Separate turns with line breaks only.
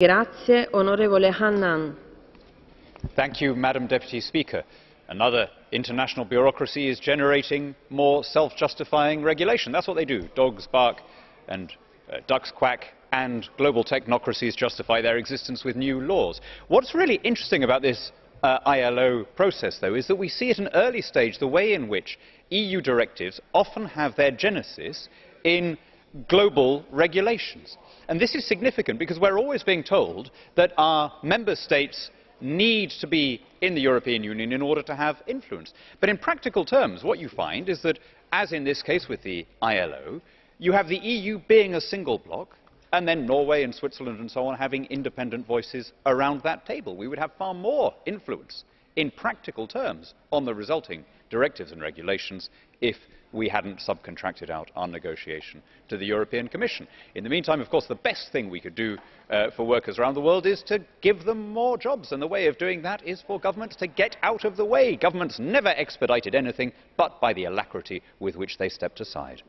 Grazie, onorevole Hannan. Thank you, Madam Deputy Speaker. Another international bureaucracy is generating more self-justifying regulation. That's what they do. Dogs bark and uh, ducks quack and global technocracies justify their existence with new laws. What's really interesting about this uh, ILO process, though, is that we see at an early stage the way in which EU directives often have their genesis in global regulations. And this is significant because we're always being told that our member states need to be in the European Union in order to have influence. But in practical terms, what you find is that, as in this case with the ILO, you have the EU being a single bloc, and then Norway and Switzerland and so on having independent voices around that table. We would have far more influence in practical terms on the resulting directives and regulations if we hadn't subcontracted out our negotiation to the European Commission. In the meantime, of course, the best thing we could do uh, for workers around the world is to give them more jobs, and the way of doing that is for governments to get out of the way. Governments never expedited anything but by the alacrity with which they stepped aside.